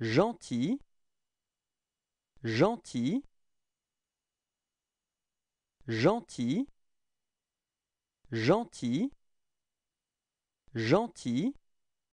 gentil, gentil, gentil, gentil, gentil,